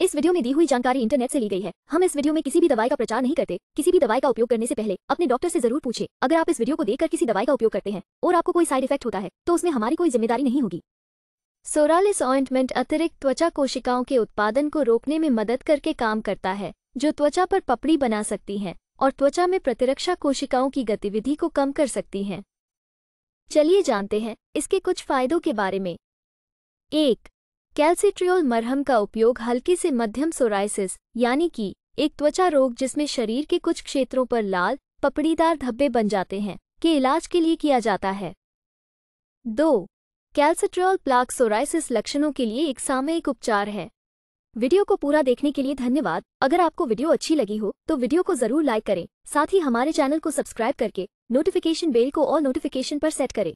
इस वीडियो में दी हुई जानकारी इंटरनेट से ली गई है हम इस वीडियो में किसी भी दवाई का प्रचार नहीं करते किसी भी दवाई का उपयोग करने से पहले अपने डॉक्टर से जरूर पूछे अगर आप इस वीडियो को देखकर किसी दवाई का उपयोग करते हैं और आपको कोई साइड इफेक्ट होता है तो उसमें हमारी कोई जिम्मेदारी नहीं होगी सोरालिस ऑइंटमेंट अतिरिक्त त्वचा कोशिकाओं के उत्पादन को रोकने में मदद करके काम करता है जो त्वचा पर पपड़ी बना सकती हैं और त्वचा में प्रतिरक्षा कोशिकाओं की गतिविधि को कम कर सकती हैं चलिए जानते हैं इसके कुछ फायदों के बारे में एक कैल्सिट्रियोल मरहम का उपयोग हल्के से मध्यम सोराइसिस यानी कि एक त्वचा रोग जिसमें शरीर के कुछ क्षेत्रों पर लाल पपड़ीदार धब्बे बन जाते हैं के इलाज के लिए किया जाता है दो कैल्सिट्रियोल प्लाक सोराइसिस लक्षणों के लिए एक सामयिक उपचार है वीडियो को पूरा देखने के लिए धन्यवाद अगर आपको वीडियो अच्छी लगी हो तो वीडियो को जरूर लाइक करें साथ ही हमारे चैनल को सब्सक्राइब करके नोटिफिकेशन बेल को ऑल नोटिफिकेशन पर सेट करें